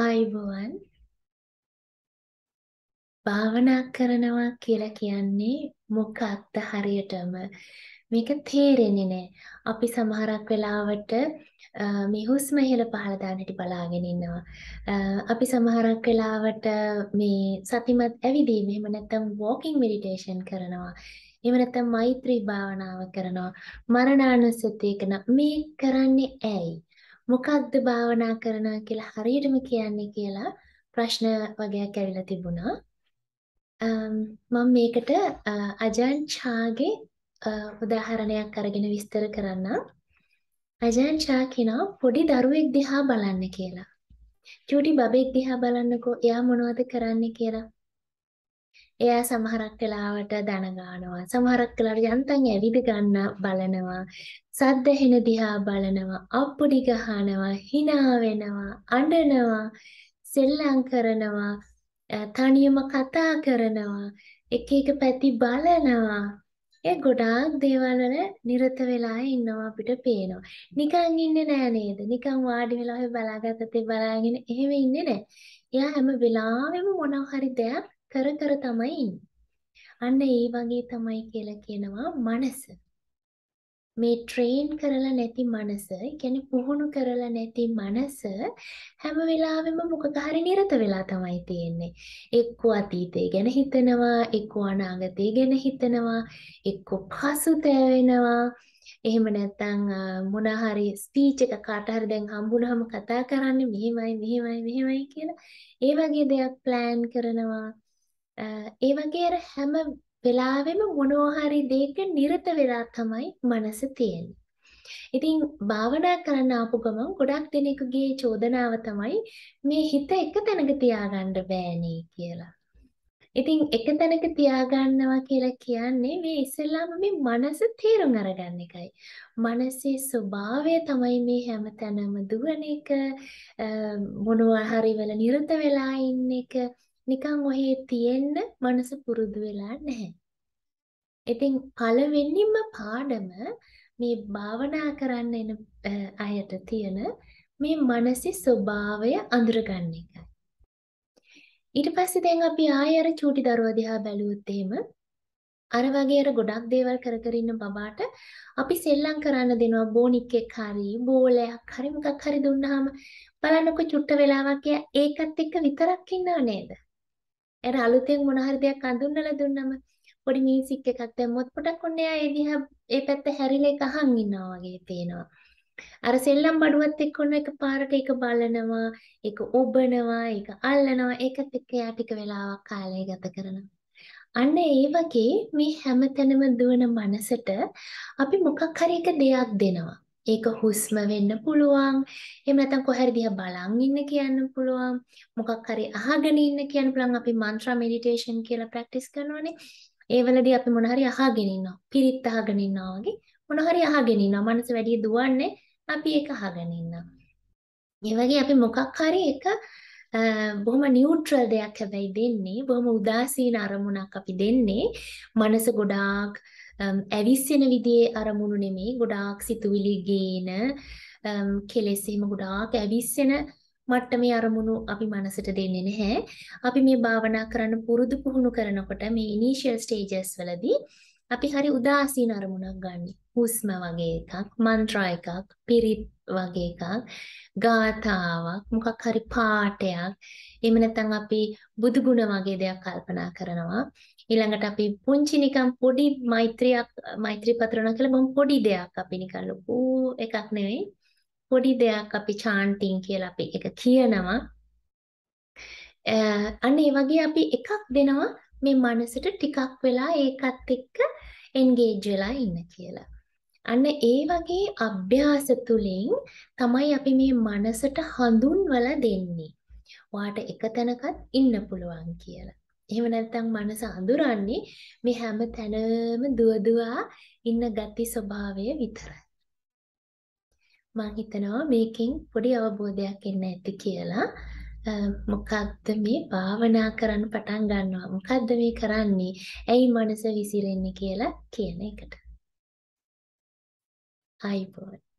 ආයිබෝවන් භාවනා කරනවා කියලා කියන්නේ මොකක්ද හරියටම මේක තේරෙන්නේ නැහැ. අපි සමහරක් වෙලාවට මේ හුස්ම ඉහළ පහළ දාන හැටි බලාගෙන ඉන්නවා. අපි සමහරක් වෙලාවට මේ සතිමත් ඇවිදීම එහෙම නැත්නම් walking meditation කරනවා. එහෙම නැත්නම් මෛත්‍රී භාවනාව කරනවා. මරණානුස්සතිය කරන මේ කරන්නේ ඇයි? මොකක්ද භාවනා කරනවා කියලා හරියටම කියන්නේ කියලා ප්‍රශ්න වගයක් ඇවිල්ලා තිබුණා. මම මේකට අජාන් ඡාගේ උදාහරණයක් අරගෙන විස්තර කරන්නම්. අජාන් ඡා කියනවා පොඩි දරුවෙක් දිහා බලන්න කියලා. චූටි බබෙක් දිහා බලන්නකෝ එයා මොනවද කරන්නේ කියලා. එයා සමහරක් වෙලාවට දන ගන්නවා. සමහරක් වෙලාවට යන්තම් ඇවිද ගන්න බලනවා. සද්ද හෙන දිහා බලනවා. අප්පුඩි ගහනවා, hina වෙනවා, අඬනවා, සෙල්ලම් කරනවා, තනියම කතා කරනවා, එක එක පැති බලනවා. ඒ ගොඩාක් දේවල් වල නිරත වෙලා ඉන්නවා අපිට පේනවා. නිකන් ඉන්නේ නෑ නේද? නිකන් වාඩි වෙලා ඔය බලාගත්තත් බලාගෙන එහෙම ඉන්නේ නෑ. එයා හැම වෙලාවෙම මොනවා හරි දෙයක් කර කර තමයි ඉන්නේ. අන්න ඒ වගේ තමයි කියලා කියනවා මනස. මේ ට්‍රේන් කරලා නැති මනස, කියන්නේ පුහුණු කරලා නැති මනස හැම වෙලාවෙම මොකක හරි නිරත වෙලා තමයි තියෙන්නේ. එක්ක අතීතය ගැන හිතනවා, එක්ක අනාගතය ගැන හිතනවා, එක්ක පසුතැ වෙනවා. එහෙම නැත්නම් මොන හරි ස්පීච් එක කාට හරි දැන් හම්බුනහම කතා කරන්නේ මෙහෙමයි මෙහෙමයි මෙහෙමයි කියලා. ඒ වගේ දෙයක් ප්ලෑන් කරනවා. ඒ වගේ අර හැම වෙලාවෙම මොනවා හරි දෙයක නිරත වෙලා තමයි මනස තියෙන්නේ. ඉතින් භාවනා කරන්න ආපු ගමන් ගොඩක් දෙනෙකුගේ චෝදනාව තමයි මේ හිත එක තැනක තියාගන්න බෑනේ කියලා. ඉතින් එක තැනක තියාගන්නවා කියලා කියන්නේ මේ ඉස්සෙල්ලාම මේ මනස තේරුම් අරගන්න එකයි. මනසේ ස්වභාවය තමයි මේ හැමතැනම දුවන එක, මොනවා හරි වල නිරත වෙලා ඉන්න එක, නිකන් ඔහේ තියෙන්න මනස පුරුදු වෙලා නැහැ. ඉතින් පළවෙනිම පාඩම මේ භාවනා කරන්න එන අයට තියෙන මේ මනසේ ස්වභාවය අඳුරගන්න එකයි. ඊට පස්සේ දැන් අපි ආයෙ අර චූටි දරුවා දිහා බැලුවොත් එහෙම අර වගේ අර ගොඩක් දේවල් කර කර ඉන්න බබාට අපි සෙල්ලම් කරන්න දෙනවා බෝනික් එකක් හරි බෝලයක් හරි මොකක් හරි දුන්නාම බලන්නකො චුට්ට වෙලාවක් ඒකත් එක්ක විතරක් ඉන්නව නේද? ඒර අලුතෙන් මොන හරි දෙයක් අඳුන්නලා දුන්නම පොඩි මියුසික් එකක් දැම්මොත් පොඩක් ඔන්න එයා ඒ දිහා ඒ පැත්ත හැරිලා එක අහන් ඉන්නවා වගේ පේනවා. අර සෙල්ලම් බඩුවත් එක්ක ඔන්න එක පාරට එක බලනවා, එක ඔබනවා, එක අල්ලනවා, ඒකත් එක්ක එයා ටික වෙලාවක් කාලය ගත කරනවා. අන්න ඒ වගේ මේ හැමතැනම දුවන මනසට අපි මොකක් හරි එක දෙයක් දෙනවා. ඒක හුස්ම වෙන්න පුළුවන්. එහෙම නැත්නම් කොහරි දිහා බලන් ඉන්න කියන්න පුළුවන්. මොකක් හරි අහගෙන ඉන්න කියන්න පුළුවන්. අපි mantra meditation කියලා ප්‍රැක්ටිස් කරනවානේ. ඒ වලදී අපි මොන හරි අහගෙන ඉන්නවා. පිරිත් අහගෙන ඉන්නවා වගේ. මොන හරි අහගෙන ඉන්නවා. මනස වැඩි දුවන්නේ අපි ඒක අහගෙන ඉන්නවා. ඒ වගේ අපි මොකක් හරි එක බොහොම නියුට්‍රල් දෙයක් හැබැයි දෙන්නේ. බොහොම උදාසීන අරමුණක් අපි දෙන්නේ. මනස ගොඩාක් ඇවිස්සෙන විදිහේ අරමුණු නෙමෙයි ගොඩාක් සිතුවිලි ගේන කෙලෙස් එහෙම ගොඩාක් ඇවිස්සෙන මට්ටමේ අරමුණු අපි මනසට දෙන්නේ නැහැ. අපි මේ භාවනා කරන්න පුරුදු පුහුණු කරනකොට මේ ඉනිෂියල් ස්ටේජස් වලදී අපි හරි උදාසීන අරමුණක් ගන්න. හුස්ම වගේ එකක්, මන්ත්‍රා එකක්, පිරිත් වගේ එකක් ගාතාවක් මොකක් හරි පාටයක් එහෙම නැත්නම් අපි බුදු ගුණ වගේ දෙයක් කල්පනා කරනවා ඊළඟට අපි පුංචි නිකන් පොඩි මෛත්‍රියක් මෛත්‍රී පතරණ කියලා බම් පොඩි දෙයක් අපි නිකන් ලොකු එකක් නෙවෙයි පොඩි දෙයක් අපි චාන්ටිං කියලා අපි එක කියනවා අන්න ඒ වගේ අපි එකක් දෙනවා මේ මනසට ටිකක් වෙලා ඒකත් එක්ක එන්ගේජ් වෙලා ඉන්න කියලා අන්න ඒ වගේ අභ්‍යාස තුලින් තමයි අපි මේ මනසට හඳුන්වලා දෙන්නේ. වාට එක තැනකත් ඉන්න පුළුවන් කියලා. එහෙම නැත්නම් මනස අඳුරන්නේ මේ හැම තැනම දුවදුවා ඉන්න ගති ස්වභාවය විතරයි. මම හිතනවා මේකෙන් පොඩි අවබෝධයක් එන්න ඇති කියලා. මොකක්ද මේ භාවනා කරන්න පටන් ගන්නවා. මොකක්ද මේ කරන්නේ? ඇයි මනස විසිරෙන්නේ කියලා කියන එකට. hybrid